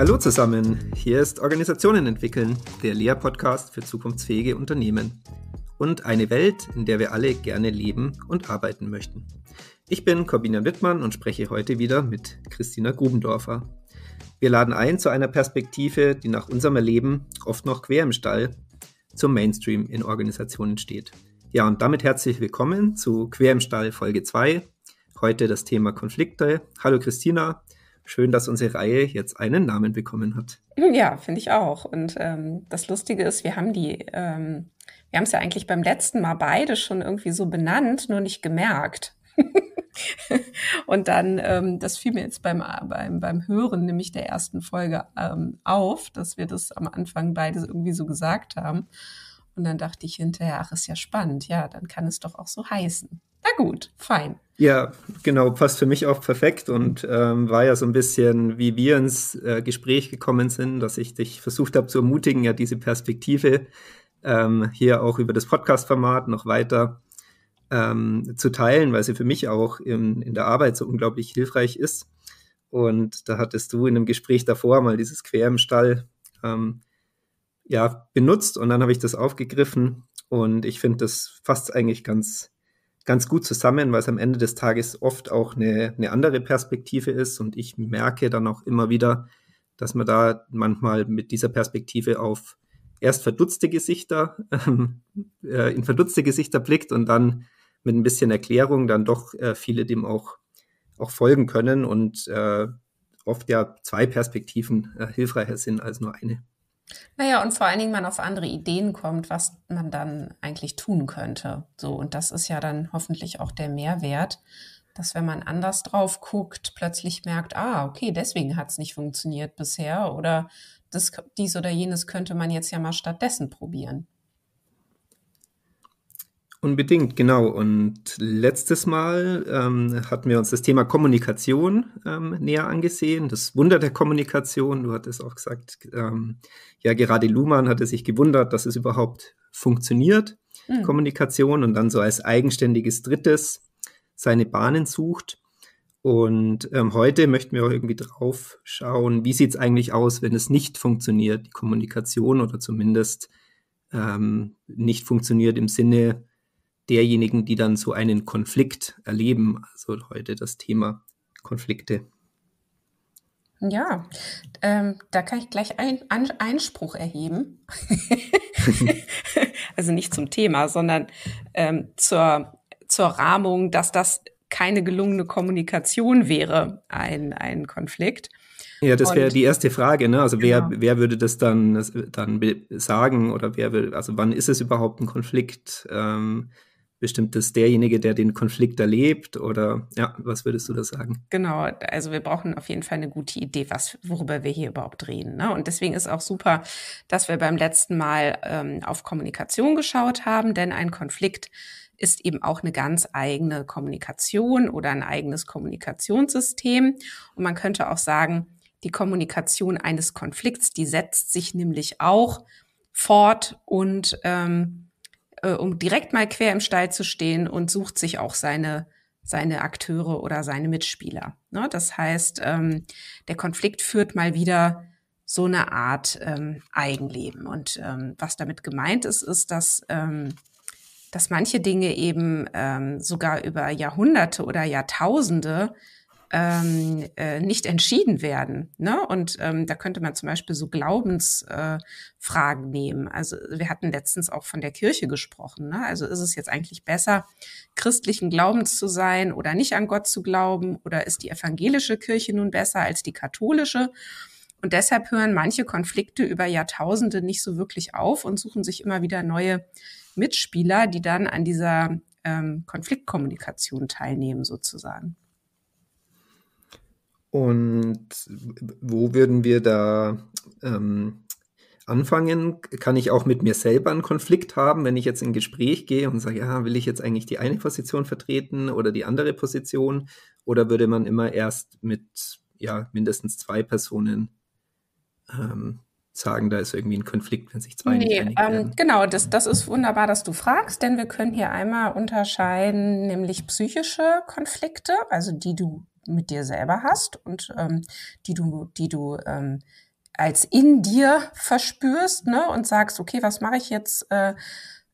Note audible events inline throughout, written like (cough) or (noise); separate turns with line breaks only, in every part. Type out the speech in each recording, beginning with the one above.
Hallo zusammen, hier ist Organisationen entwickeln, der Lehrpodcast für zukunftsfähige Unternehmen und eine Welt, in der wir alle gerne leben und arbeiten möchten. Ich bin Corbina Wittmann und spreche heute wieder mit Christina Grubendorfer. Wir laden ein zu einer Perspektive, die nach unserem Erleben oft noch quer im Stall zum Mainstream in Organisationen steht. Ja, und damit herzlich willkommen zu Quer im Stall Folge 2. Heute das Thema Konflikte. Hallo Christina, schön, dass unsere Reihe jetzt einen Namen bekommen hat.
Hm, ja, finde ich auch. Und ähm, das Lustige ist, wir haben die, ähm, wir haben es ja eigentlich beim letzten Mal beide schon irgendwie so benannt, nur nicht gemerkt. (laughs) und dann, ähm, das fiel mir jetzt beim, beim, beim Hören nämlich der ersten Folge ähm, auf, dass wir das am Anfang beides irgendwie so gesagt haben. Und dann dachte ich hinterher, ach, ist ja spannend. Ja, dann kann es doch auch so heißen. Na gut, fein.
Ja, genau, passt für mich auch perfekt und ähm, war ja so ein bisschen, wie wir ins äh, Gespräch gekommen sind, dass ich dich versucht habe zu ermutigen, ja diese Perspektive ähm, hier auch über das Podcast-Format noch weiter ähm, zu teilen, weil sie für mich auch in, in der Arbeit so unglaublich hilfreich ist. Und da hattest du in einem Gespräch davor mal dieses Quer im Stall ähm, ja, benutzt und dann habe ich das aufgegriffen und ich finde, das fasst eigentlich ganz ganz gut zusammen, weil es am Ende des Tages oft auch eine, eine andere Perspektive ist und ich merke dann auch immer wieder, dass man da manchmal mit dieser Perspektive auf erst verdutzte Gesichter, (laughs) äh, in verdutzte Gesichter blickt und dann mit ein bisschen Erklärung dann doch äh, viele dem auch, auch folgen können und äh, oft ja zwei Perspektiven äh, hilfreicher sind als nur eine.
Naja, und vor allen Dingen man auf andere Ideen kommt, was man dann eigentlich tun könnte. So, und das ist ja dann hoffentlich auch der Mehrwert, dass wenn man anders drauf guckt, plötzlich merkt, ah, okay, deswegen hat es nicht funktioniert bisher oder das, dies oder jenes könnte man jetzt ja mal stattdessen probieren.
Unbedingt, genau. Und letztes Mal ähm, hatten wir uns das Thema Kommunikation ähm, näher angesehen, das Wunder der Kommunikation. Du hattest auch gesagt, ähm, ja, gerade Luhmann hatte sich gewundert, dass es überhaupt funktioniert, mhm. Kommunikation, und dann so als eigenständiges Drittes seine Bahnen sucht. Und ähm, heute möchten wir auch irgendwie drauf schauen, wie sieht es eigentlich aus, wenn es nicht funktioniert, die Kommunikation oder zumindest ähm, nicht funktioniert im Sinne derjenigen, die dann so einen Konflikt erleben. Also heute das Thema Konflikte.
Ja, ähm, da kann ich gleich ein, an, Einspruch erheben. (laughs) also nicht zum Thema, sondern ähm, zur, zur Rahmung, dass das keine gelungene Kommunikation wäre, ein, ein Konflikt. Ja, das wäre die
erste Frage. Ne? Also wer, genau. wer würde das dann, dann sagen oder wer will, also wann ist es überhaupt ein Konflikt? Ähm, bestimmt ist derjenige, der den Konflikt erlebt oder ja, was würdest du da sagen?
Genau, also wir brauchen auf jeden Fall eine gute Idee, was, worüber wir hier überhaupt reden. Ne? Und deswegen ist auch super, dass wir beim letzten Mal ähm, auf Kommunikation geschaut haben, denn ein Konflikt ist eben auch eine ganz eigene Kommunikation oder ein eigenes Kommunikationssystem. Und man könnte auch sagen, die Kommunikation eines Konflikts, die setzt sich nämlich auch fort und ähm, äh, um direkt mal quer im Stall zu stehen und sucht sich auch seine seine Akteure oder seine Mitspieler. Ne? Das heißt, ähm, der Konflikt führt mal wieder so eine Art ähm, Eigenleben. Und ähm, was damit gemeint ist, ist, dass, ähm, dass manche Dinge eben ähm, sogar über Jahrhunderte oder Jahrtausende ähm, äh, nicht entschieden werden. Ne? Und ähm, da könnte man zum Beispiel so Glaubensfragen äh, nehmen. Also wir hatten letztens auch von der Kirche gesprochen. Ne? Also ist es jetzt eigentlich besser, christlichen Glaubens zu sein oder nicht an Gott zu glauben? Oder ist die evangelische Kirche nun besser als die katholische? Und deshalb hören manche Konflikte über Jahrtausende nicht so wirklich auf und suchen sich immer wieder neue Mitspieler, die dann an dieser ähm, Konfliktkommunikation teilnehmen sozusagen.
Und wo würden wir da ähm, anfangen? Kann ich auch mit mir selber einen Konflikt haben, wenn ich jetzt in ein Gespräch gehe und sage, ja, will ich jetzt eigentlich die eine Position vertreten oder die andere Position? Oder würde man immer erst mit ja, mindestens zwei Personen ähm, sagen, da ist irgendwie ein Konflikt, wenn sich zwei nee, nicht
ähm, Genau, das, das ist wunderbar, dass du fragst, denn wir können hier einmal unterscheiden, nämlich psychische Konflikte, also die du mit dir selber hast und ähm, die du, die du ähm, als in dir verspürst ne, und sagst, okay, was mache ich jetzt? Äh,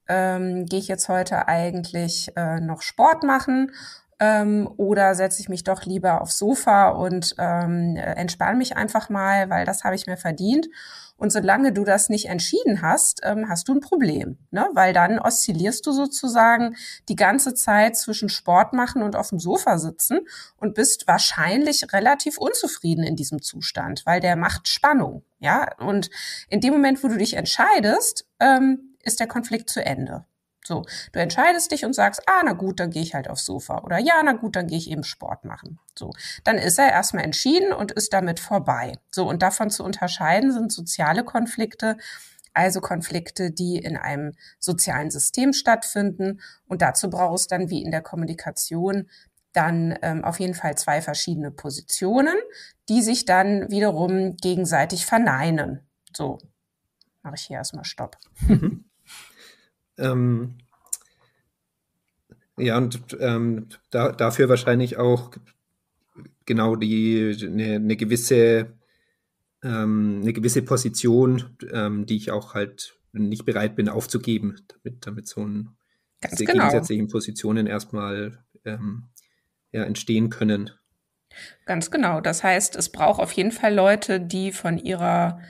ähm, Gehe ich jetzt heute eigentlich äh, noch Sport machen? Ähm, oder setze ich mich doch lieber aufs Sofa und ähm, äh, entspanne mich einfach mal, weil das habe ich mir verdient. Und solange du das nicht entschieden hast, ähm, hast du ein Problem, ne? weil dann oszillierst du sozusagen die ganze Zeit zwischen Sport machen und auf dem Sofa sitzen und bist wahrscheinlich relativ unzufrieden in diesem Zustand, weil der macht Spannung. Ja, und in dem Moment, wo du dich entscheidest, ähm, ist der Konflikt zu Ende. So, du entscheidest dich und sagst, ah, na gut, dann gehe ich halt aufs Sofa oder ja, na gut, dann gehe ich eben Sport machen. So, dann ist er erstmal entschieden und ist damit vorbei. So, und davon zu unterscheiden sind soziale Konflikte, also Konflikte, die in einem sozialen System stattfinden. Und dazu brauchst es dann, wie in der Kommunikation, dann ähm, auf jeden Fall zwei verschiedene Positionen, die sich dann wiederum gegenseitig verneinen. So, mache ich hier erstmal Stopp. (laughs)
Ähm, ja, und ähm, da, dafür wahrscheinlich auch genau die eine ne gewisse ähm, eine gewisse Position, ähm, die ich auch halt nicht bereit bin aufzugeben, damit, damit so ein Ganz diese genau. gegensätzlichen Positionen erstmal ähm, ja, entstehen können.
Ganz genau. Das heißt, es braucht auf jeden Fall Leute, die von ihrer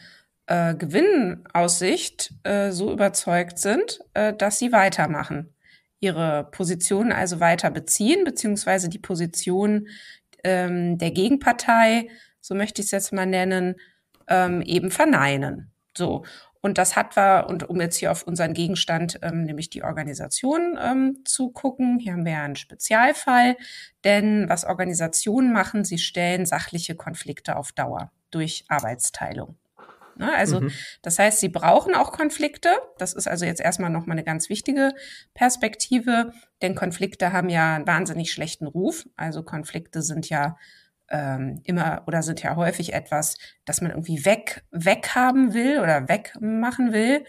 äh, Gewinnaussicht äh, so überzeugt sind, äh, dass sie weitermachen, ihre Position also weiter beziehen, beziehungsweise die Position ähm, der Gegenpartei, so möchte ich es jetzt mal nennen, ähm, eben verneinen. So. Und das hat war, und um jetzt hier auf unseren Gegenstand, ähm, nämlich die Organisation ähm, zu gucken, hier haben wir ja einen Spezialfall, denn was Organisationen machen, sie stellen sachliche Konflikte auf Dauer durch Arbeitsteilung. Ne? Also mhm. das heißt, sie brauchen auch Konflikte. Das ist also jetzt erstmal nochmal eine ganz wichtige Perspektive, denn Konflikte haben ja einen wahnsinnig schlechten Ruf. Also Konflikte sind ja ähm, immer oder sind ja häufig etwas, das man irgendwie weg, weghaben will oder wegmachen will.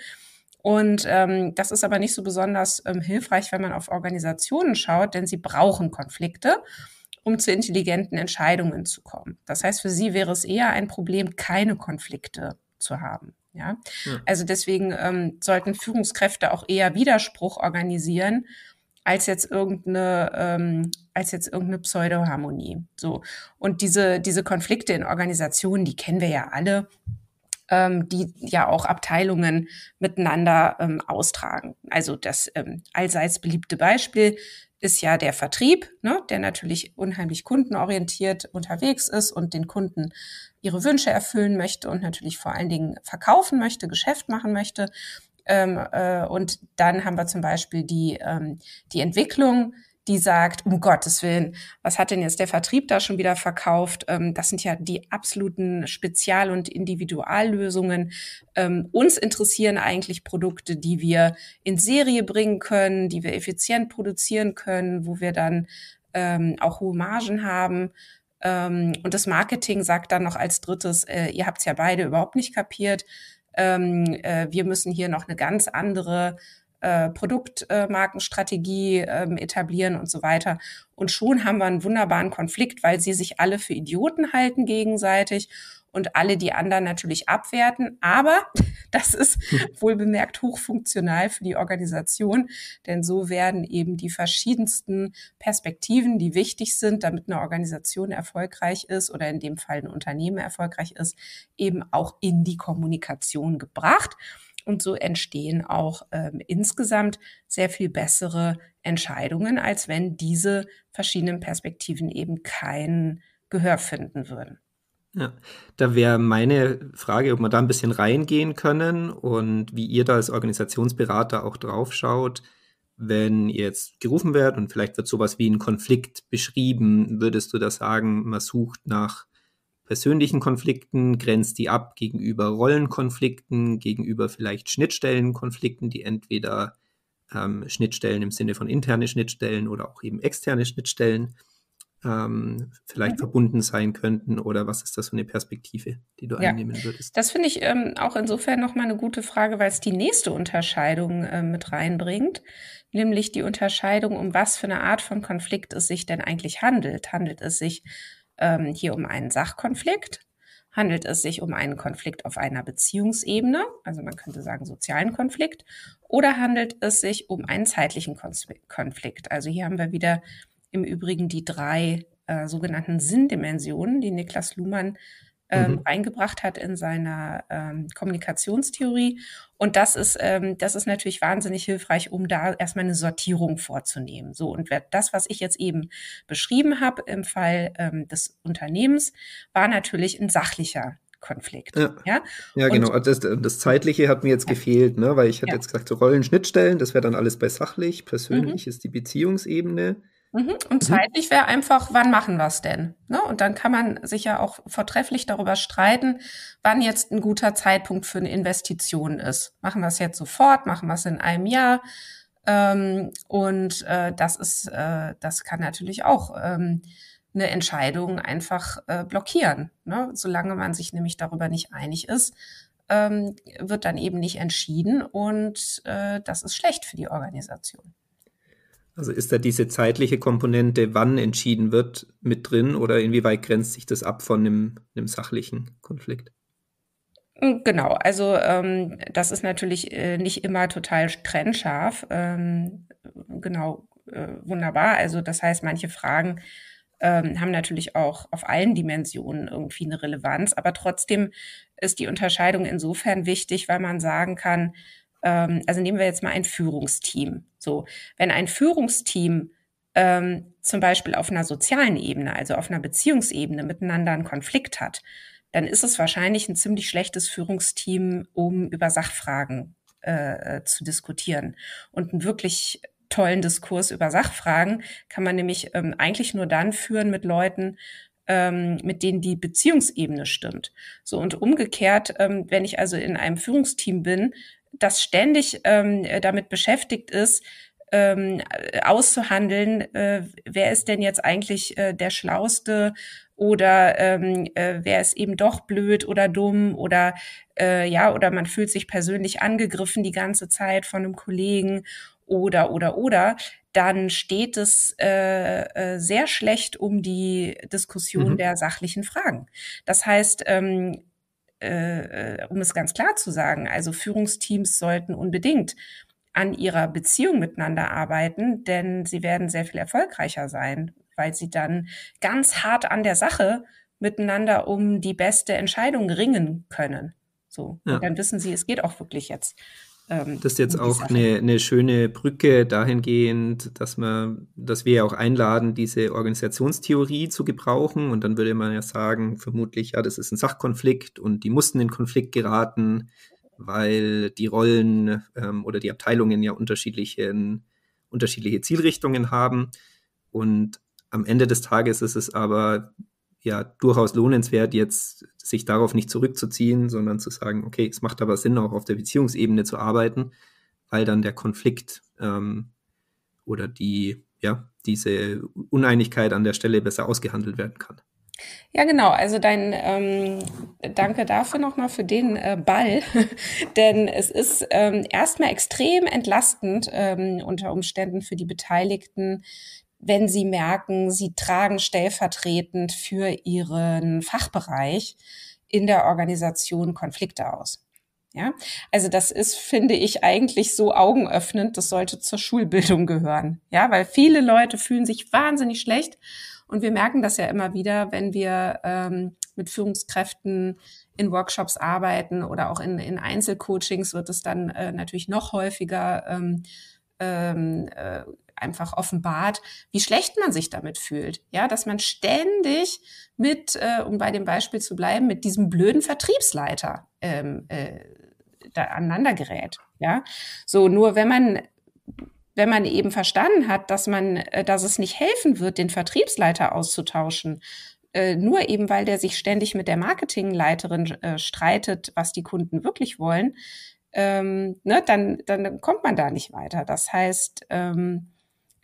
Und ähm, das ist aber nicht so besonders ähm, hilfreich, wenn man auf Organisationen schaut, denn sie brauchen Konflikte, um zu intelligenten Entscheidungen zu kommen. Das heißt, für sie wäre es eher ein Problem, keine Konflikte zu haben. Ja? ja. Also deswegen ähm, sollten Führungskräfte auch eher Widerspruch organisieren als jetzt irgendeine ähm, als jetzt irgendeine Pseudoharmonie. So und diese diese Konflikte in Organisationen, die kennen wir ja alle. Ähm, die ja auch Abteilungen miteinander ähm, austragen. Also das ähm, allseits beliebte Beispiel ist ja der Vertrieb, ne, der natürlich unheimlich kundenorientiert unterwegs ist und den Kunden ihre Wünsche erfüllen möchte und natürlich vor allen Dingen verkaufen möchte, Geschäft machen möchte. Ähm, äh, und dann haben wir zum Beispiel die, ähm, die Entwicklung, die sagt, um Gottes Willen, was hat denn jetzt der Vertrieb da schon wieder verkauft? Ähm, das sind ja die absoluten Spezial- und Individuallösungen. Ähm, uns interessieren eigentlich Produkte, die wir in Serie bringen können, die wir effizient produzieren können, wo wir dann ähm, auch hohe Margen haben. Ähm, und das Marketing sagt dann noch als drittes, äh, ihr habt es ja beide überhaupt nicht kapiert. Ähm, äh, wir müssen hier noch eine ganz andere äh, Produktmarkenstrategie ähm, etablieren und so weiter. Und schon haben wir einen wunderbaren Konflikt, weil sie sich alle für Idioten halten gegenseitig und alle die anderen natürlich abwerten. Aber (laughs) das ist (laughs) wohl bemerkt hochfunktional für die Organisation, denn so werden eben die verschiedensten Perspektiven, die wichtig sind, damit eine Organisation erfolgreich ist oder in dem Fall ein Unternehmen erfolgreich ist, eben auch in die Kommunikation gebracht. Und so entstehen auch ähm, insgesamt sehr viel bessere Entscheidungen, als wenn diese verschiedenen Perspektiven eben kein Gehör finden würden.
Ja, da wäre meine Frage, ob wir da ein bisschen reingehen können und wie ihr da als Organisationsberater auch drauf schaut, wenn ihr jetzt gerufen werdet und vielleicht wird sowas wie ein Konflikt beschrieben, würdest du da sagen, man sucht nach persönlichen Konflikten, grenzt die ab gegenüber Rollenkonflikten, gegenüber vielleicht Schnittstellenkonflikten, die entweder ähm, Schnittstellen im Sinne von interne Schnittstellen oder auch eben externe Schnittstellen ähm, vielleicht mhm. verbunden sein könnten oder was ist das für eine Perspektive, die du ja. einnehmen würdest?
Das finde ich ähm, auch insofern nochmal eine gute Frage, weil es die nächste Unterscheidung äh, mit reinbringt, nämlich die Unterscheidung, um was für eine Art von Konflikt es sich denn eigentlich handelt. Handelt es sich ähm, hier um einen Sachkonflikt? Handelt es sich um einen Konflikt auf einer Beziehungsebene, also man könnte sagen sozialen Konflikt, oder handelt es sich um einen zeitlichen Konflikt? Also hier haben wir wieder im Übrigen die drei äh, sogenannten Sinndimensionen, die Niklas Luhmann ähm, mhm. reingebracht hat in seiner ähm, Kommunikationstheorie. Und das ist, ähm, das ist natürlich wahnsinnig hilfreich, um da erstmal eine Sortierung vorzunehmen. So, und das, was ich jetzt eben beschrieben habe im Fall ähm, des Unternehmens, war natürlich ein sachlicher Konflikt. Ja, ja? ja genau. Und,
also das, äh, das, Zeitliche hat mir jetzt ja. gefehlt, ne? weil ich hatte jetzt gesagt, so Rollenschnittstellen, das wäre dann alles bei sachlich. Mhm. Persönlich mhm. ist die Beziehungsebene.
Mhm. Und mhm. zeitlich wäre einfach, wann machen wir es denn? Ne? Und dann kann man sich ja auch vortrefflich darüber streiten, wann jetzt ein guter Zeitpunkt für eine Investition ist. Machen wir es jetzt sofort, machen wir es in einem Jahr. Ähm, und äh, das ist, äh, das kann natürlich auch ähm, eine Entscheidung einfach äh, blockieren. Ne? Solange man sich nämlich darüber nicht einig ist, ähm, wird dann eben nicht entschieden und äh, das ist schlecht für die Organisation.
Also ist da diese zeitliche Komponente, wann entschieden wird, mit drin oder inwieweit grenzt sich das ab von einem, einem sachlichen Konflikt?
Hm, genau, also ähm, das ist natürlich äh, nicht immer total trennscharf. Ähm, genau, äh, wunderbar. Also das heißt, manche Fragen ähm, haben natürlich auch auf allen Dimensionen irgendwie eine Relevanz, aber trotzdem ist die Unterscheidung insofern wichtig, weil man sagen kann, ähm, also nehmen wir jetzt mal ein Führungsteam. So, wenn ein Führungsteam ähm, zum Beispiel auf einer sozialen Ebene, also auf einer Beziehungsebene miteinander einen Konflikt hat, dann ist es wahrscheinlich ein ziemlich schlechtes Führungsteam, um über Sachfragen äh, äh zu diskutieren. Und einen wirklich tollen Diskurs über Sachfragen kann man nämlich ähm, eigentlich nur dann führen mit Leuten, ähm, mit denen die Beziehungsebene stimmt. So und umgekehrt, ähm, wenn ich also in einem Führungsteam bin, das ständig ähm, äh, damit beschäftigt ist, ähm, äh, auszuhandeln, äh, wer ist denn jetzt eigentlich äh, der Schlauste oder ähm, äh, wer ist eben doch blöd oder dumm oder äh, ja, oder man fühlt sich persönlich angegriffen die ganze Zeit von einem Kollegen oder oder oder, dann steht es äh, äh, sehr schlecht um die Diskussion mhm. der sachlichen Fragen. Das heißt, ähm, äh, äh, um es ganz klar zu sagen, also Führungsteams sollten unbedingt an ihrer Beziehung miteinander arbeiten, denn sie werden sehr viel erfolgreicher sein, weil sie dann ganz hart an der Sache miteinander um die beste Entscheidung ringen können. So, ja. dann wissen sie, es geht auch wirklich jetzt ähm, das ist jetzt auch eine,
eine, schöne Brücke dahingehend, dass, man, dass wir ja auch einladen, diese Organisationstheorie zu gebrauchen. Und dann würde man ja sagen, vermutlich, ja, das ist ein Sachkonflikt und die mussten in Konflikt geraten, weil die Rollen ähm, oder die Abteilungen ja unterschiedliche, unterschiedliche Zielrichtungen haben. Und am Ende des Tages ist es aber ja durchaus lohnenswert, jetzt sich darauf nicht zurückzuziehen, sondern zu sagen, okay, es macht aber Sinn, auch auf der Beziehungsebene zu arbeiten, weil dann der Konflikt ähm, oder die, ja, diese Uneinigkeit an der Stelle besser ausgehandelt werden kann.
Ja, genau. Also dein ähm, Danke dafür nochmal für den äh, Ball, (laughs) denn es ist ähm, erstmal extrem entlastend ähm, unter Umständen für die Beteiligten, wenn sie merken, sie tragen stellvertretend für ihren Fachbereich in der Organisation Konflikte aus. Ja, also das ist, finde ich, eigentlich so augenöffnend. Das sollte zur Schulbildung gehören. Ja, weil viele Leute fühlen sich wahnsinnig schlecht. Und wir merken das ja immer wieder, wenn wir ähm, mit Führungskräften in Workshops arbeiten oder auch in, in Einzelcoachings wird es dann äh, natürlich noch häufiger ähm, ähm, äh, einfach offenbart, wie schlecht man sich damit fühlt. Ja, dass man ständig mit, äh, um bei dem Beispiel zu bleiben, mit diesem blöden Vertriebsleiter ähm, äh, da aneinander gerät. Ja, so nur wenn man wenn man eben verstanden hat, dass man, äh, dass es nicht helfen wird, den Vertriebsleiter auszutauschen, äh, nur eben weil der sich ständig mit der Marketingleiterin äh, streitet, was die Kunden wirklich wollen, ähm, ne, dann, dann kommt man da nicht weiter. Das heißt, ähm,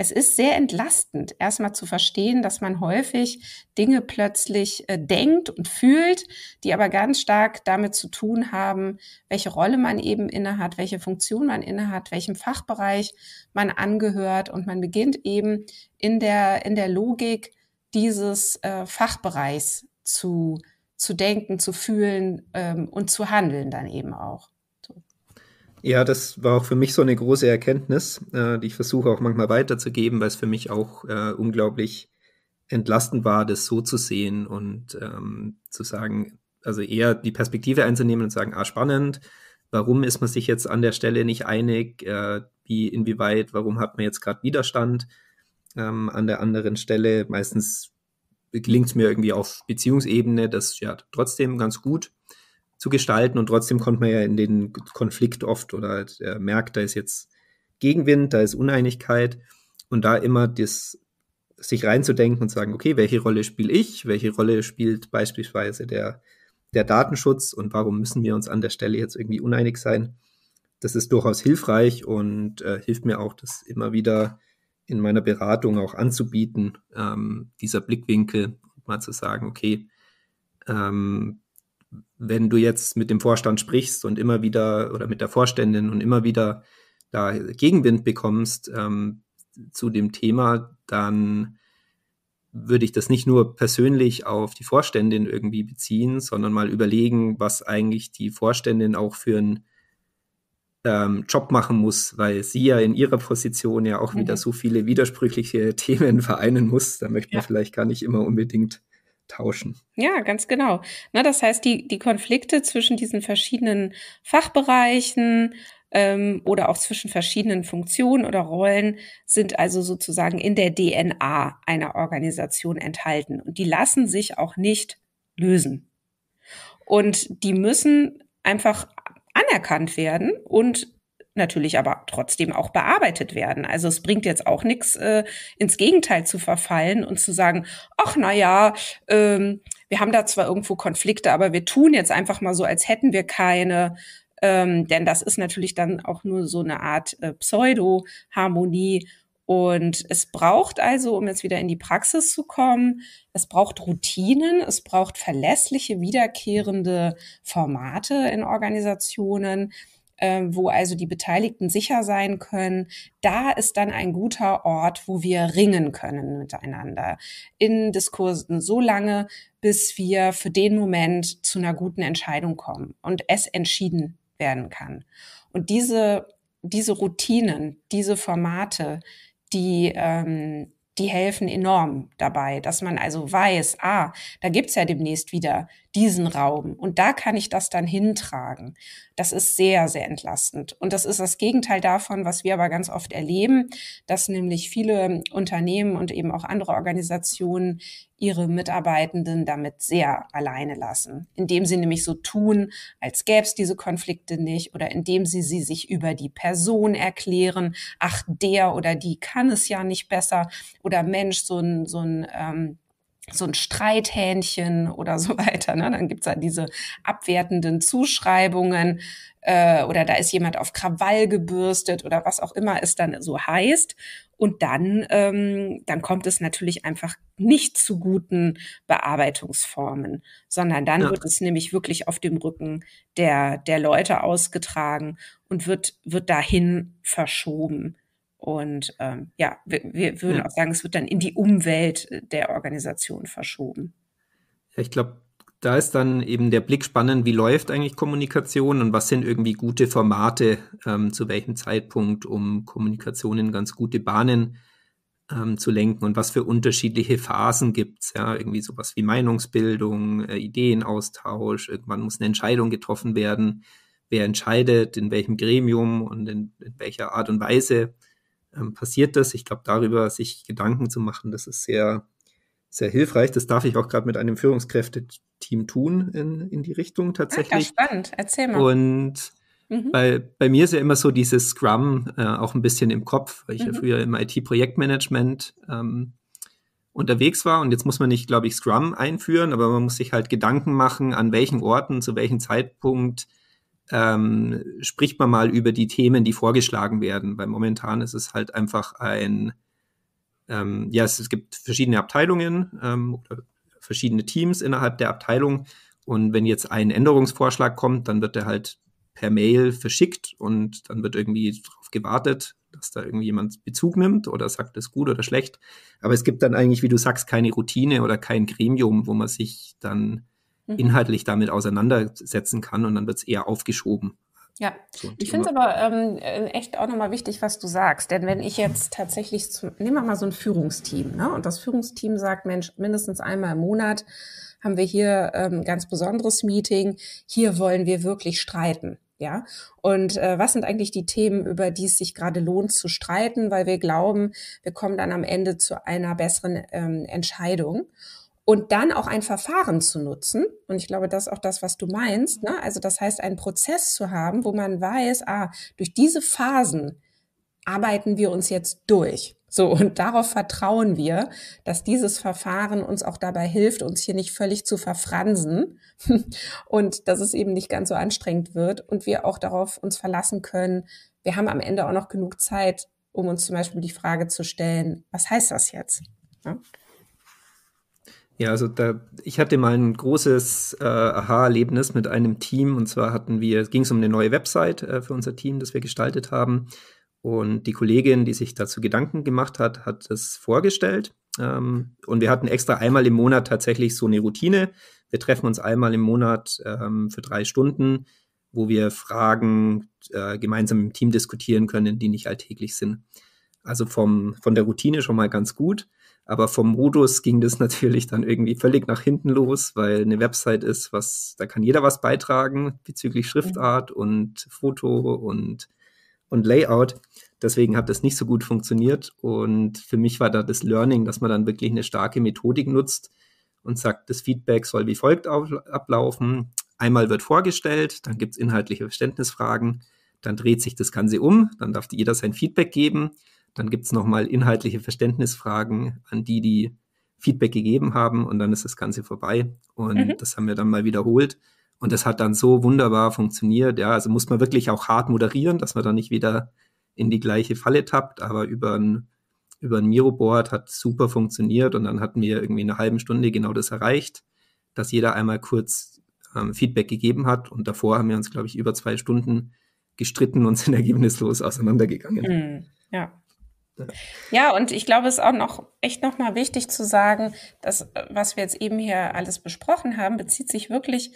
es ist sehr entlastend, erstmal zu verstehen, dass man häufig Dinge plötzlich äh, denkt und fühlt, die aber ganz stark damit zu tun haben, welche Rolle man eben innehat, welche Funktion man innehat, welchem Fachbereich man angehört. Und man beginnt eben in der, in der Logik dieses äh, Fachbereichs zu, zu denken, zu fühlen ähm, und zu handeln dann eben auch.
Ja, das war auch für mich so eine große Erkenntnis, äh, die ich versuche auch manchmal weiterzugeben, weil es für mich auch äh, unglaublich entlastend war, das so zu sehen und ähm, zu sagen, also eher die Perspektive einzunehmen und sagen, ah, spannend, warum ist man sich jetzt an der Stelle nicht einig, äh, wie, inwieweit, warum hat man jetzt gerade Widerstand ähm, an der anderen Stelle. Meistens gelingt es mir irgendwie auf Beziehungsebene, das ja trotzdem ganz gut zu gestalten und trotzdem kommt man ja in den Konflikt oft oder merkt, da ist jetzt Gegenwind, da ist Uneinigkeit und da immer das sich reinzudenken und sagen, okay, welche Rolle spiele ich, welche Rolle spielt beispielsweise der, der Datenschutz und warum müssen wir uns an der Stelle jetzt irgendwie uneinig sein, das ist durchaus hilfreich und äh, hilft mir auch, das immer wieder in meiner Beratung auch anzubieten, ähm, dieser Blickwinkel, mal zu sagen, okay, ähm, wenn du jetzt mit dem Vorstand sprichst und immer wieder oder mit der Vorständin und immer wieder da Gegenwind bekommst ähm, zu dem Thema, dann würde ich das nicht nur persönlich auf die Vorständin irgendwie beziehen, sondern mal überlegen, was eigentlich die Vorständin auch für einen ähm, Job machen muss, weil sie ja in ihrer Position ja auch mhm. wieder so viele widersprüchliche (laughs) Themen vereinen muss. Da möchte man vielleicht gar nicht immer unbedingt tauschen.
Ja, ganz genau. Na, ne, das heißt, die, die Konflikte zwischen diesen verschiedenen Fachbereichen ähm, oder auch zwischen verschiedenen Funktionen oder Rollen sind also sozusagen in der DNA einer Organisation enthalten. Und die lassen sich auch nicht lösen. Und die müssen einfach anerkannt werden und natürlich aber trotzdem auch bearbeitet werden. Also es bringt jetzt auch nichts, äh, ins Gegenteil zu verfallen und zu sagen, ach na ja, ähm, wir haben da zwar irgendwo Konflikte, aber wir tun jetzt einfach mal so, als hätten wir keine. Ähm, denn das ist natürlich dann auch nur so eine Art äh, Pseudo-Harmonie. Und es braucht also, um jetzt wieder in die Praxis zu kommen, es braucht Routinen, es braucht verlässliche, wiederkehrende Formate in Organisationen äh, wo also die Beteiligten sicher sein können, da ist dann ein guter Ort, wo wir ringen können miteinander in Diskursen so lange, bis wir für den Moment zu einer guten Entscheidung kommen und es entschieden werden kann. Und diese, diese Routinen, diese Formate, die ähm, die helfen enorm dabei, dass man also weiß, ah, da gibt's ja demnächst wieder diesen Raum. Und da kann ich das dann hintragen. Das ist sehr, sehr entlastend. Und das ist das Gegenteil davon, was wir aber ganz oft erleben, dass nämlich viele Unternehmen und eben auch andere Organisationen ihre Mitarbeitenden damit sehr alleine lassen, indem sie nämlich so tun, als gäbe es diese Konflikte nicht oder indem sie sie sich über die Person erklären, ach, der oder die kann es ja nicht besser oder Mensch, so ein, so ein ähm, so ein Streithähnchen oder so (laughs) weiter. Ne? Dann gibt's da diese abwertenden Zuschreibungen äh, oder da ist jemand auf Krawall gebürstet oder was auch immer es dann so heißt. Und dann, ähm, dann kommt es natürlich einfach nicht zu guten Bearbeitungsformen, sondern dann ja. wird es nämlich wirklich auf dem Rücken der, der Leute ausgetragen und wird, wird dahin verschoben. Und ähm, ja, wir, wir würden ja. auch sagen, es wird dann in die Umwelt äh, der Organisation verschoben.
Ja, ich glaube, da ist dann eben der Blick spannend, wie läuft eigentlich Kommunikation und was sind irgendwie gute Formate, ähm, zu welchem Zeitpunkt, um Kommunikation in ganz gute Bahnen ähm, zu lenken und was für unterschiedliche Phasen gibt's Ja, irgendwie sowas wie Meinungsbildung, äh, Ideenaustausch, irgendwann muss eine Entscheidung getroffen werden, wer entscheidet, in welchem Gremium und in, in welcher Art und Weise ähm, passiert das. Ich glaube, darüber sich Gedanken zu machen, das ist sehr, sehr hilfreich. Das darf ich auch gerade mit einem Führungskräfteteam tun in, in die Richtung ah, tatsächlich. ja,
spannend. Erzähl mal.
Und mhm. bei, bei mir ist ja immer so dieses Scrum äh, auch ein bisschen im Kopf, weil ich mhm. ja früher im IT-Projektmanagement ähm, unterwegs war. Und jetzt muss man nicht, glaube ich, Scrum einführen, aber man muss sich halt Gedanken machen, an welchen Orten, zu welchem Zeitpunkt ähm, spricht man mal über die Themen, die vorgeschlagen werden, weil momentan ist es halt einfach ein, ähm, ja, es, es, gibt verschiedene Abteilungen ähm, oder verschiedene Teams innerhalb der Abteilung und wenn jetzt ein Änderungsvorschlag kommt, dann wird der halt per Mail verschickt und dann wird irgendwie darauf gewartet, dass da irgendwie jemand Bezug nimmt oder sagt, das ist gut oder schlecht. Aber es gibt dann eigentlich, wie du sagst, keine Routine oder kein Gremium, wo man sich dann Mhm. inhaltlich damit auseinandersetzen kann und dann wird es eher aufgeschoben. Ja, ich finde es
aber ähm, äh, echt auch nochmal wichtig, was du sagst. Denn wenn ich jetzt tatsächlich, zum, nehmen wir mal so ein Führungsteam, ne? und das Führungsteam sagt, Mensch, mindestens einmal im Monat haben wir hier ein ähm, ganz besonderes Meeting, hier wollen wir wirklich streiten. Ja, und äh, was sind eigentlich die Themen, über die es sich gerade lohnt zu streiten, weil wir glauben, wir kommen dann am Ende zu einer besseren ähm, Entscheidung und dann auch ein Verfahren zu nutzen. Und ich glaube, das ist auch das, was du meinst. Ne? Also das heißt, einen Prozess zu haben, wo man weiß, ah, durch diese Phasen arbeiten wir uns jetzt durch. So, und darauf vertrauen wir, dass dieses Verfahren uns auch dabei hilft, uns hier nicht völlig zu verfransen (laughs) und dass es eben nicht ganz so anstrengend wird und wir auch darauf uns verlassen können. Wir haben am Ende auch noch genug Zeit, um uns zum Beispiel die Frage zu stellen, was heißt das jetzt? Ja? Ne?
Ja, also da, ich hatte mal ein großes äh, Aha-Erlebnis mit einem Team und zwar hatten wir, es um eine neue Website äh, für unser Team, das wir gestaltet haben. Und die Kollegin, die sich dazu Gedanken gemacht hat, hat das vorgestellt. Ähm, und wir hatten extra einmal im Monat tatsächlich so eine Routine. Wir treffen uns einmal im Monat ähm, für drei Stunden, wo wir Fragen äh, gemeinsam im Team diskutieren können, die nicht alltäglich sind. Also vom, von der Routine schon mal ganz gut. Aber vom Modus ging das (laughs) natürlich dann irgendwie völlig nach hinten los, weil eine Website ist, was, da kann jeder was beitragen bezüglich mhm. Schriftart und Foto und, und Layout. Deswegen hat das nicht so gut funktioniert. Und für mich war da das Learning, dass man dann wirklich eine starke Methodik nutzt und sagt, das Feedback soll wie folgt ablaufen. Einmal wird vorgestellt, dann gibt es inhaltliche Verständnisfragen, dann dreht sich das Ganze um, dann darf jeder sein Feedback geben dann gibt es nochmal inhaltliche Verständnisfragen an die, die Feedback gegeben haben und dann ist das Ganze vorbei. Und mhm. das haben wir dann mal wiederholt. Und das hat dann so wunderbar funktioniert. Ja, also muss man wirklich auch hart moderieren, dass man dann nicht wieder in die gleiche Falle tappt, aber über ein, über ein Miro-Board hat super funktioniert und dann hatten wir irgendwie in einer halben Stunde genau das erreicht, dass jeder einmal kurz ähm, Feedback gegeben hat und davor haben wir uns, glaube ich, über zwei Stunden gestritten und sind (laughs) ergebnislos auseinandergegangen.
Mhm. Ja, ja, und ich glaube, es ist auch noch echt nochmal wichtig zu sagen, dass äh, was wir jetzt eben hier alles besprochen haben, bezieht sich wirklich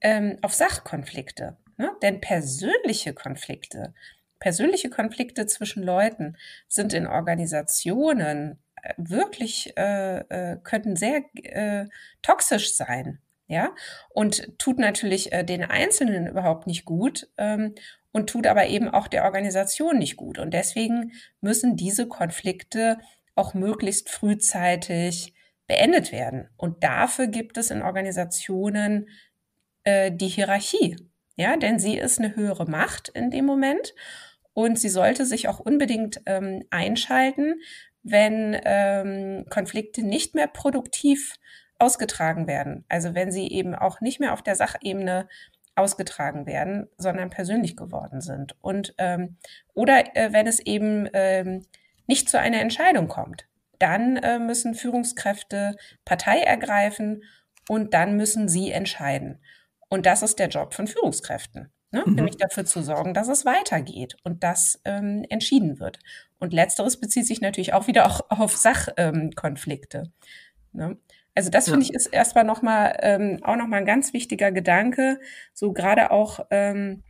ähm, auf Sachkonflikte. Ne? Denn persönliche Konflikte, persönliche Konflikte zwischen Leuten sind in Organisationen äh, wirklich, äh, äh, können sehr äh, toxisch sein. Ja, und tut natürlich äh, den Einzelnen überhaupt nicht gut. Ähm, und tut aber eben auch der Organisation nicht gut. Und deswegen müssen diese Konflikte auch möglichst frühzeitig beendet werden. Und dafür gibt es in Organisationen äh, die Hierarchie. Ja, denn sie ist eine höhere Macht in dem Moment und sie sollte sich auch unbedingt ähm, einschalten, wenn ähm, Konflikte nicht mehr produktiv ausgetragen werden. Also wenn sie eben auch nicht mehr auf der Sachebene ausgetragen werden, sondern persönlich geworden sind. Und ähm, oder äh, wenn es eben ähm, nicht zu einer Entscheidung kommt, dann äh, müssen Führungskräfte Partei ergreifen und dann müssen sie entscheiden. Und das ist der Job von Führungskräften, ne? mhm. nämlich dafür zu sorgen, dass es weitergeht und dass ähm, entschieden wird. Und letzteres bezieht sich natürlich auch wieder auch (laughs) auf Sachkonflikte. Ähm, ne? Also das ja. finde ich ist erstmal nochmal ähm, auch nochmal ein ganz wichtiger Gedanke, so gerade auch ähm,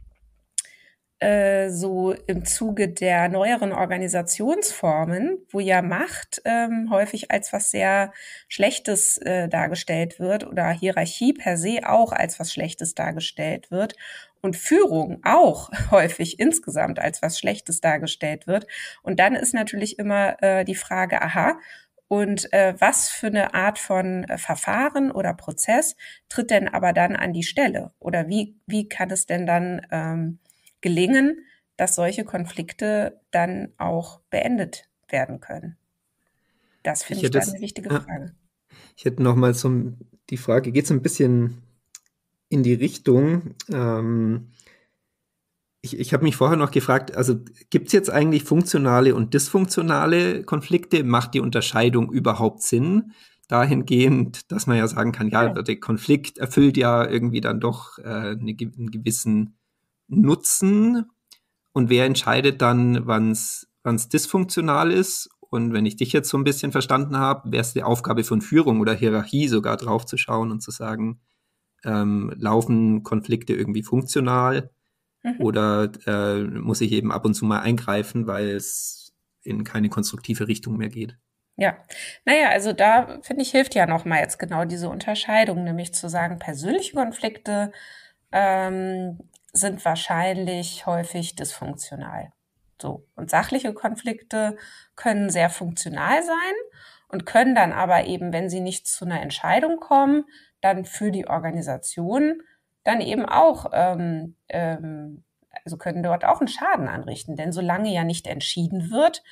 äh, so im Zuge der neueren Organisationsformen, wo ja Macht ähm, häufig als was sehr Schlechtes äh, dargestellt wird oder Hierarchie per se auch als was Schlechtes dargestellt wird und Führung auch (laughs) häufig insgesamt als was Schlechtes dargestellt wird. Und dann ist natürlich immer äh, die Frage, aha, und äh, was für eine Art von äh, Verfahren oder Prozess tritt denn aber dann an die Stelle? Oder wie, wie kann es denn dann ähm, gelingen, dass solche Konflikte dann auch beendet werden können?
Das finde ich, ich das, eine wichtige ah. Frage. Ich hätte nochmal die Frage, geht es ein bisschen in die Richtung, ähm, ich, ich habe mich vorher noch gefragt, also gibt es jetzt eigentlich funktionale und dysfunktionale Konflikte? Macht die Unterscheidung überhaupt Sinn? Dahingehend, dass man ja sagen kann, ja, der Konflikt erfüllt ja irgendwie dann doch äh, einen gewissen Nutzen. Und wer entscheidet dann, wann es dysfunktional ist? Und wenn ich dich jetzt so ein bisschen verstanden habe, wäre es die Aufgabe von Führung oder Hierarchie sogar drauf zu schauen und zu sagen, ähm, laufen Konflikte irgendwie funktional Mhm. Oder äh, muss ich eben ab und zu mal eingreifen, weil es in keine konstruktive Richtung mehr geht.
Ja, naja, also da finde ich, hilft ja nochmal jetzt genau diese Unterscheidung, nämlich zu sagen, persönliche Konflikte ähm, sind wahrscheinlich häufig dysfunktional. So. Und sachliche Konflikte können sehr funktional sein und können dann aber eben, wenn sie nicht zu einer Entscheidung kommen, dann für die Organisation dann eben auch, ähm, ähm, also können dort auch einen Schaden anrichten. Denn solange ja nicht entschieden wird,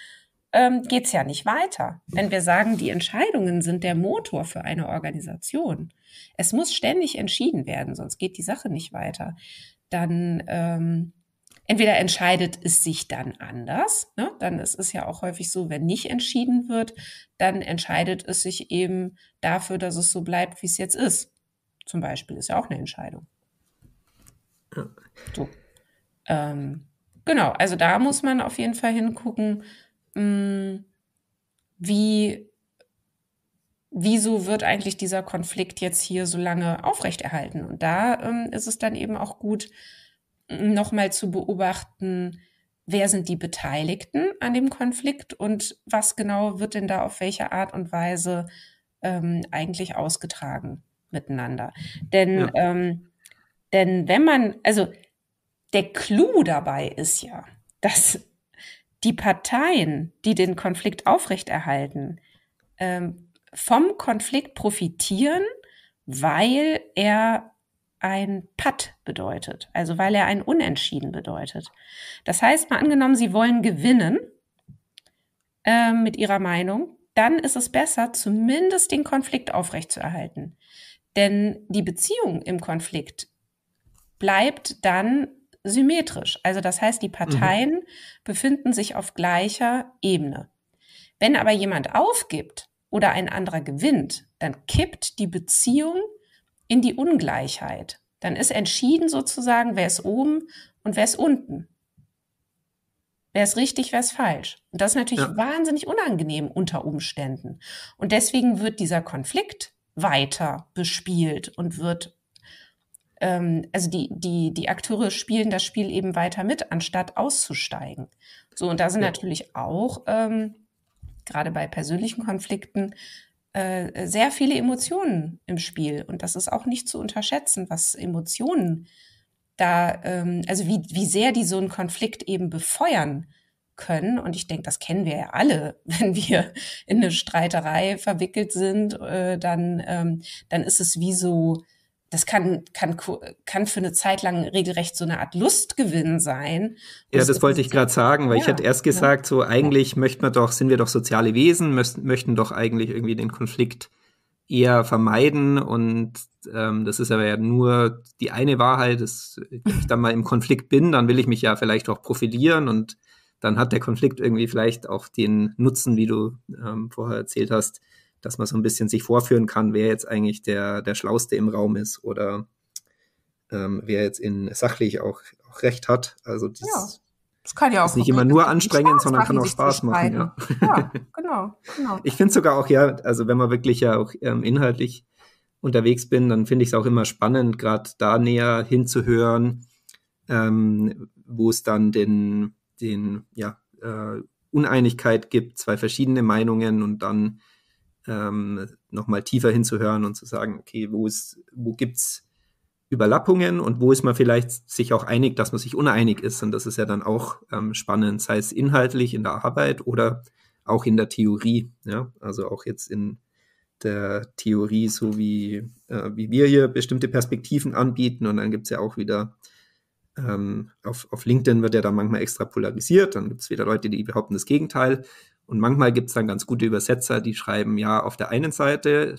ähm, geht es ja nicht weiter. Wenn wir sagen, die Entscheidungen sind der Motor für eine Organisation, es muss ständig entschieden werden, sonst geht die Sache nicht weiter, dann ähm, entweder entscheidet es sich dann anders, ne? dann ist es ja auch häufig so, wenn nicht entschieden wird, dann entscheidet es sich eben dafür, dass es so bleibt, wie es jetzt ist. Zum Beispiel ist ja auch eine Entscheidung. So. Ähm, genau, also da muss man auf jeden Fall hingucken, mh, mm, wie, wieso wird eigentlich dieser Konflikt jetzt hier so lange aufrechterhalten? Und da ähm, ist es dann eben auch gut, mm, nochmal zu beobachten, wer sind die Beteiligten an dem Konflikt und was genau wird denn da auf welche Art und Weise ähm, eigentlich ausgetragen miteinander. Denn ja. ähm, denn wenn man, also der Clou dabei ist ja, dass die Parteien, die den Konflikt aufrechterhalten, ähm, vom Konflikt profitieren, weil er ein Patt bedeutet, also weil er ein Unentschieden bedeutet. Das heißt, mal angenommen, Sie wollen gewinnen äh, mit Ihrer Meinung, dann ist es besser, zumindest den Konflikt aufrechtzuerhalten. Denn die Beziehung im Konflikt bleibt dann symmetrisch. Also das heißt, die mhm. Parteien mhm. befinden sich auf gleicher Ebene. Wenn aber jemand aufgibt oder ein anderer gewinnt, dann kippt die Beziehung in die Ungleichheit. Dann ist entschieden sozusagen, wer ist oben und wer ist unten. Wer ist richtig, wer ist falsch. Und das ist natürlich ja. wahnsinnig unangenehm unter Umständen. Und deswegen wird dieser Konflikt weiter bespielt und wird ähm, also die, die, die Akteure spielen das Spiel eben weiter mit, anstatt auszusteigen. So, und da sind ja. natürlich auch, ähm, gerade bei persönlichen Konflikten, äh, sehr viele Emotionen im Spiel. Und das ist auch nicht zu unterschätzen, was Emotionen da, ähm, also wie, wie sehr die so einen Konflikt eben befeuern können. Und ich denke, das kennen wir ja alle, (laughs) wenn wir in eine Streiterei verwickelt sind, äh, dann, ähm, dann ist es wie so, das kann, kann, kann für eine Zeit lang regelrecht so eine Art Lustgewinn sein. Ja, das, wollte ich gerade sagen,
weil ja, ich hätte erst gesagt, ja. so eigentlich ja. möchten wir doch, sind wir doch soziale Wesen, möchten, möchten doch eigentlich irgendwie den Konflikt eher vermeiden und ähm, das ist aber ja nur die eine Wahrheit, dass, wenn ich dann mal im Konflikt bin, dann will ich mich ja vielleicht auch profilieren und dann hat der Konflikt irgendwie vielleicht auch den Nutzen, wie du ähm, vorher erzählt hast, dass man so ein bisschen sich vorführen kann, wer jetzt eigentlich der, der Schlauste im Raum ist oder ähm, wer jetzt in sachlich auch, auch recht hat. Also das, ja,
das kann ja auch ist nicht immer nur anstrengend, sondern kann auch Spaß machen. Ja. (laughs) ja, genau, genau. Ich
finde sogar auch, ja, also wenn man wirklich ja auch ähm, inhaltlich unterwegs bin, dann finde ich es auch immer spannend, gerade da näher hinzuhören, ähm, wo es dann den, den ja, äh, Uneinigkeit gibt, zwei verschiedene Meinungen und dann ähm, nochmal tiefer hinzuhören und zu sagen, okay, wo, wo gibt es Überlappungen und wo ist man vielleicht sich auch einig, dass man sich uneinig ist. Und das ist ja dann auch ähm, spannend, sei es inhaltlich in der Arbeit oder auch in der Theorie. Ja? Also auch jetzt in der Theorie, so wie, äh, wie wir hier bestimmte Perspektiven anbieten. Und dann gibt es ja auch wieder, ähm, auf, auf LinkedIn wird ja dann manchmal extra polarisiert. Dann gibt es wieder Leute, die behaupten das Gegenteil. Und manchmal gibt es dann ganz gute Übersetzer, die schreiben ja auf der einen Seite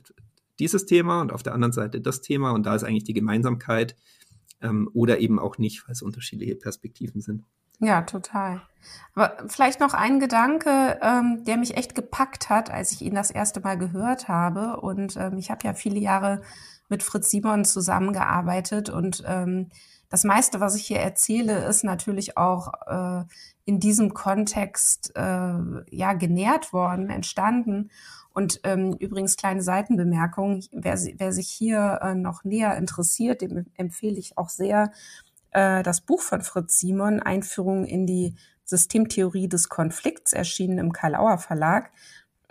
dieses Thema und auf der anderen Seite das Thema und da ist eigentlich die Gemeinsamkeit ähm, oder eben auch nicht, weil es unterschiedliche Perspektiven sind.
Ja, total. Aber vielleicht noch ein Gedanke, ähm, der mich echt gepackt hat, als ich ihn das erste Mal gehört habe. Und ähm, ich habe ja viele Jahre mit Fritz Simon zusammengearbeitet und ähm, das meiste, was ich hier erzähle, ist natürlich auch äh, in diesem Kontext äh, ja genährt worden, entstanden. Und ähm, übrigens kleine Seitenbemerkung, wer, wer sich hier äh, noch näher interessiert, dem empfehle ich auch sehr äh, das Buch von Fritz Simon, Einführung in die Systemtheorie des Konflikts, erschienen im Karlauer Verlag.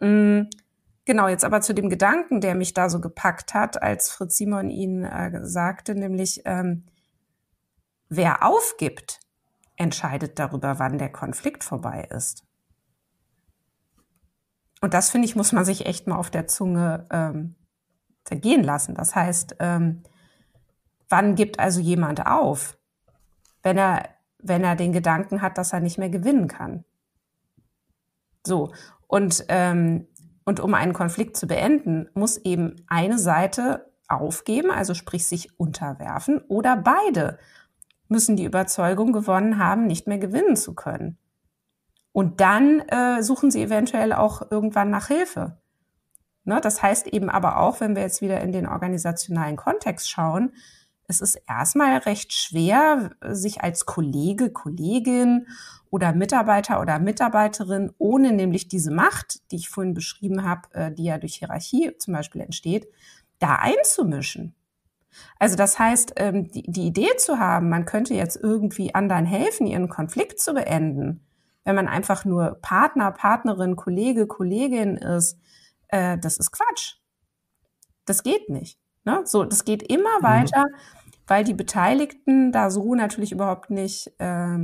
Mm, genau, jetzt aber zu dem Gedanken, der mich da so gepackt hat, als Fritz Simon ihn äh, sagte, nämlich, ähm, Wer aufgibt, entscheidet darüber, wann der Konflikt vorbei ist. Und das, finde ich, muss man sich echt mal auf der Zunge ähm, zergehen lassen. Das heißt, ähm, wann gibt also jemand auf, wenn er, wenn er den Gedanken hat, dass er nicht mehr gewinnen kann? So, und, ähm, und um einen Konflikt zu beenden, muss eben eine Seite aufgeben, also sprich sich unterwerfen, oder beide müssen die Überzeugung gewonnen haben, nicht mehr gewinnen zu können. Und dann äh, suchen sie eventuell auch irgendwann nach Hilfe. Ne? Das heißt eben aber auch, wenn wir jetzt wieder in den organisationalen Kontext schauen, es ist erstmal recht schwer, sich als Kollege, Kollegin oder Mitarbeiter oder Mitarbeiterin ohne nämlich diese Macht, die ich vorhin beschrieben habe, äh, die ja durch Hierarchie zum Beispiel entsteht, da einzumischen. Also das heißt, ähm, die, die Idee zu haben, man könnte jetzt irgendwie anderen helfen, ihren Konflikt zu beenden, wenn man einfach nur Partner, Partnerin, Kollege, Kollegin ist, äh, das ist Quatsch. Das geht nicht. Ne? So, das geht immer mhm. weiter, weil die Beteiligten da so natürlich überhaupt nicht, äh,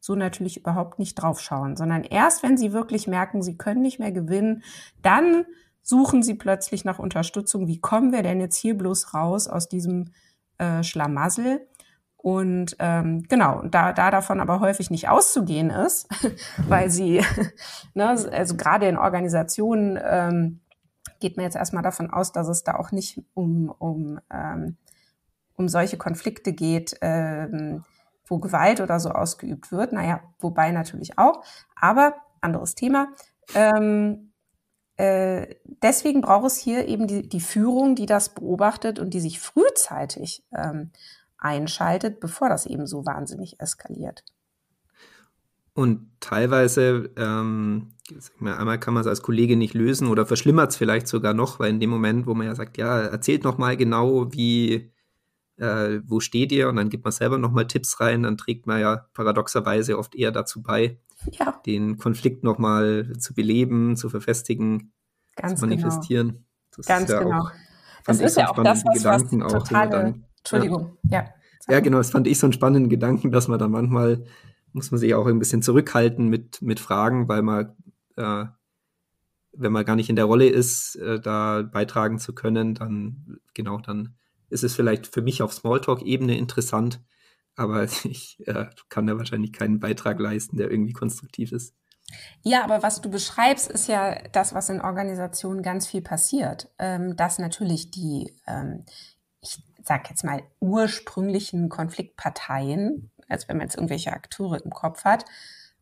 so natürlich überhaupt nicht draufschauen, sondern erst wenn sie wirklich merken, sie können nicht mehr gewinnen, dann suchen sie plötzlich nach Unterstützung. Wie kommen wir denn jetzt hier bloß raus aus diesem äh, Schlamassel? Und ähm, genau, da, da davon aber häufig nicht auszugehen ist, (laughs) weil sie, (laughs) ne, also gerade in Organisationen ähm, geht man jetzt erstmal davon aus, dass es da auch nicht um, um, ähm, um solche Konflikte geht, ähm, wo Gewalt oder so ausgeübt wird. Naja, wobei natürlich auch, aber anderes Thema. Ähm, äh, deswegen braucht es hier eben die, die, Führung, die das beobachtet und die sich frühzeitig ähm, einschaltet, bevor das eben so wahnsinnig eskaliert.
Und teilweise, ähm, einmal kann man es als Kollege nicht lösen oder verschlimmert es vielleicht sogar noch, weil in dem Moment, wo man ja sagt, ja, erzählt nochmal genau, wie, äh, wo steht ihr? Und dann gibt man selber nochmal Tipps rein, dann trägt man ja paradoxerweise oft eher dazu bei, ja. den Konflikt nochmal zu beleben, zu verfestigen, Ganz zu genau. manifestieren. Genau. Das Ganz ist ja genau. Auch, das ist ja auch das, was, Gedanken was totale, dann, Entschuldigung, ja. ja. Ja, genau, das fand ich so einen spannenden Gedanken, dass man da manchmal muss man sich auch ein bisschen zurückhalten mit, mit Fragen, weil man, äh, wenn man gar nicht in der Rolle ist, äh, da beitragen zu können, dann, genau, dann ist es vielleicht für mich auf Smalltalk-Ebene interessant, aber (laughs) ich äh, kann da wahrscheinlich keinen Beitrag leisten, der irgendwie konstruktiv ist.
Ja, aber was du beschreibst, ist ja das, was in Organisationen ganz viel passiert. Ähm, dass natürlich die, ähm, ich sag jetzt mal, ursprünglichen Konfliktparteien, also wenn man jetzt irgendwelche Akteure im Kopf hat,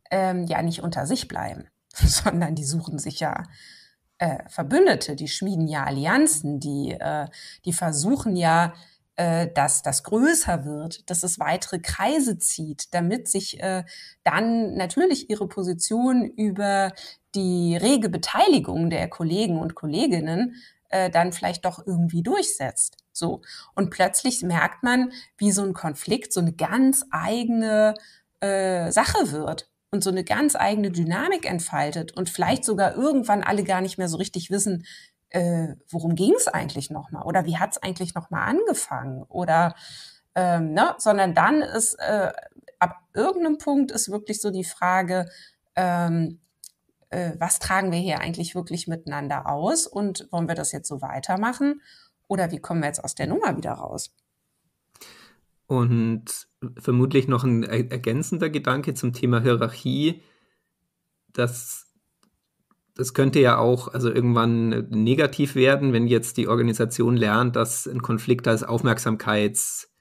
ähm, ja nicht unter sich bleiben, (laughs) sondern die suchen sich ja äh, Verbündete, die schmieden ja Allianzen, die, äh, die versuchen ja, äh, dass das größer wird, dass es weitere Kreise zieht, damit sich äh, dann natürlich ihre Position über die rege Beteiligung der Kollegen und Kolleginnen äh, dann vielleicht doch irgendwie durchsetzt. So. Und plötzlich merkt man, wie so ein Konflikt so eine ganz eigene äh, Sache wird und so eine ganz eigene Dynamik entfaltet und vielleicht sogar irgendwann alle gar nicht mehr so richtig wissen, äh, worum ging es eigentlich nochmal oder wie hat es eigentlich nochmal angefangen oder ähm, ne? sondern dann ist äh, ab irgendeinem Punkt ist wirklich so die Frage, ähm, äh, was tragen wir hier eigentlich wirklich miteinander aus und wollen wir das jetzt so weitermachen oder wie kommen wir jetzt aus der Nummer wieder raus?
Und vermutlich noch ein ergänzender Gedanke zum Thema Hierarchie, dass das könnte ja auch also irgendwann äh, negativ werden, wenn jetzt die Organisation lernt, dass ein Konflikt als Aufmerksamkeits,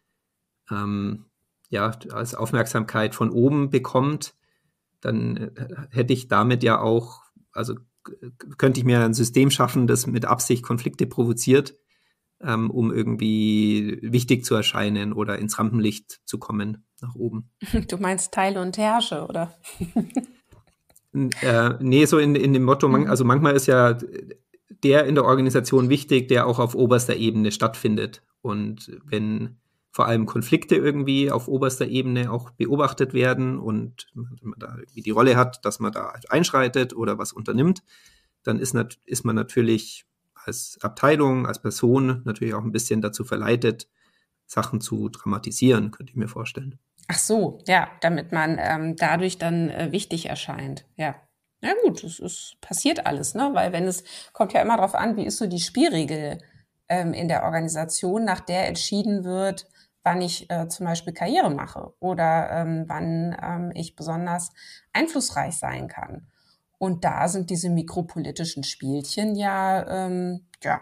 ähm, ja, als Aufmerksamkeit von oben bekommt, dann äh, hätte ich damit ja auch, also könnte ich mir ein System schaffen, das mit Absicht Konflikte provoziert, ähm, um irgendwie wichtig zu erscheinen oder ins Rampenlicht zu kommen nach oben.
(laughs) Du meinst Teile und Herrsche, oder? (laughs)
Äh, nee, so in, in dem Motto, man, mhm. also manchmal ist ja der in der Organisation wichtig, der auch auf oberster Ebene stattfindet. Und wenn vor allem Konflikte irgendwie auf oberster Ebene auch beobachtet werden und man da irgendwie die Rolle hat, dass man da halt einschreitet oder was unternimmt, dann ist, nat ist man natürlich als Abteilung, als Person natürlich auch ein bisschen dazu verleitet, Sachen zu dramatisieren, könnte ich mir vorstellen.
Ach so, ja, damit man ähm, dadurch dann äh, wichtig erscheint. Ja. Na ja, gut, es, es passiert alles, ne? Weil wenn es, kommt ja immer darauf an, wie ist so die Spielregel ähm, in der Organisation, nach der entschieden wird, wann ich äh, zum Beispiel Karriere mache oder ähm, wann ähm, ich besonders einflussreich sein kann. Und da sind diese mikropolitischen Spielchen ja, ähm, ja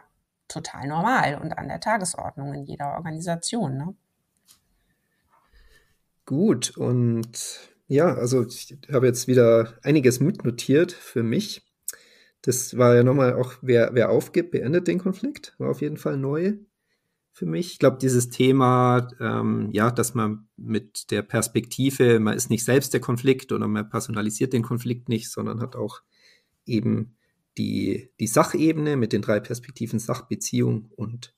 total normal und an der Tagesordnung in jeder Organisation. Ne?
Gut, und ja, also ich habe jetzt wieder einiges mitnotiert für mich. Das war ja nochmal auch, wer, wer aufgibt, beendet den Konflikt. War auf jeden Fall neu für mich. Ich glaube, dieses Thema, ähm, ja, dass man mit der Perspektive, man ist nicht selbst der Konflikt oder man personalisiert den Konflikt nicht, sondern hat auch eben die, die Sachebene mit den drei Perspektiven Sachbeziehung und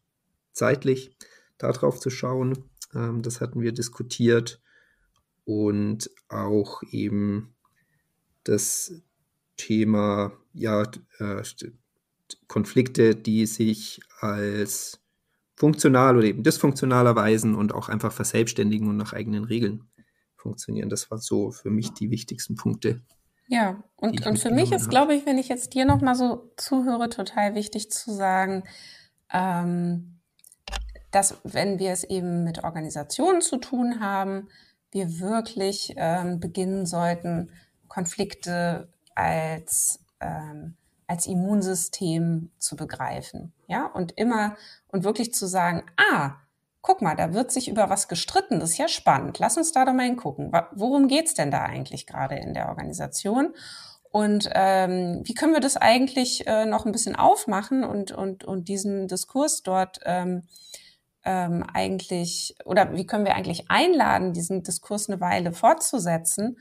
zeitlich darauf zu schauen. Ähm, das hatten wir diskutiert und auch eben das Thema ja, äh, Konflikte, die sich als funktional oder eben dysfunktional erweisen und auch einfach verselbstständigen und nach eigenen Regeln funktionieren. Das waren so für mich die wichtigsten Punkte. Ja, und, und für mich ist, glaube
ich, wenn ich jetzt dir nochmal so zuhöre, total wichtig zu sagen, ähm, dass wenn wir es eben mit Organisationen zu tun haben, wir wirklich ähm, beginnen sollten, Konflikte als, ähm, als Immunsystem zu begreifen. Ja, und immer und wirklich zu sagen, ah, guck mal, da wird sich über was gestritten, das ist ja spannend. Lass uns da doch mal hingucken. Worum geht's denn da eigentlich gerade in der Organisation? Und ähm, wie können wir das eigentlich äh, noch ein bisschen aufmachen und, und, und diesen Diskurs dort ähm, ähm, eigentlich oder wie können wir eigentlich einladen, diesen Diskurs eine Weile fortzusetzen,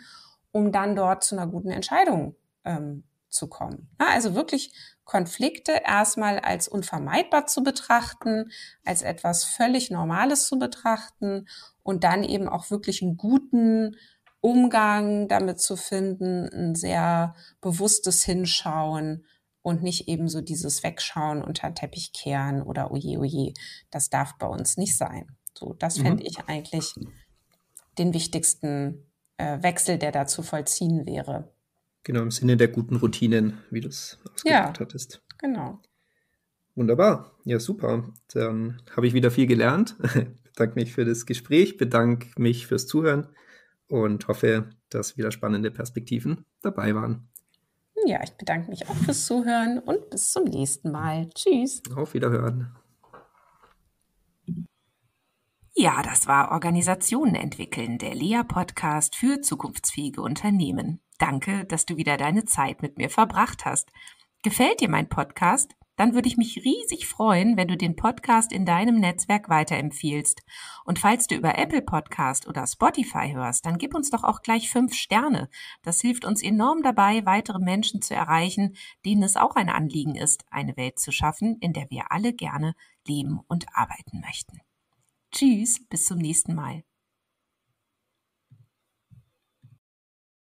um dann dort zu einer guten Entscheidung ähm, zu kommen. Ja, also wirklich Konflikte erstmal als unvermeidbar zu betrachten, als etwas völlig Normales zu betrachten und dann eben auch wirklich einen guten Umgang damit zu finden, ein sehr bewusstes Hinschauen und nicht eben so dieses Wegschauen unter Teppich kehren oder oje, oje, das darf bei uns nicht sein. So, das mhm. fände ich eigentlich den wichtigsten äh, Wechsel, der da zu vollziehen wäre.
Genau, im Sinne der guten Routinen, wie du es ausgedrückt ja, hattest. Genau. Wunderbar. Ja, super. Dann habe ich wieder viel gelernt. (laughs) bedanke mich für das Gespräch, bedanke mich fürs Zuhören und hoffe, dass wieder spannende Perspektiven dabei waren.
Ja, ich bedanke mich auch fürs Zuhören und bis zum
nächsten Mal. Tschüss. Auf Wiederhören.
Ja, das war Organisationen entwickeln, der Lea-Podcast für zukunftsfähige Unternehmen. Danke, dass du wieder deine Zeit mit mir verbracht hast. Gefällt dir mein Podcast? dann würde ich mich riesig freuen, wenn du den Podcast in deinem Netzwerk weiterempfiehlst. Und falls du über Apple Podcast oder Spotify hörst, dann gib uns doch auch gleich fünf Sterne. Das hilft uns enorm dabei, weitere Menschen zu erreichen, denen es auch ein Anliegen ist, eine Welt zu schaffen, in der wir alle gerne leben und arbeiten möchten. Tschüss, bis zum nächsten Mal.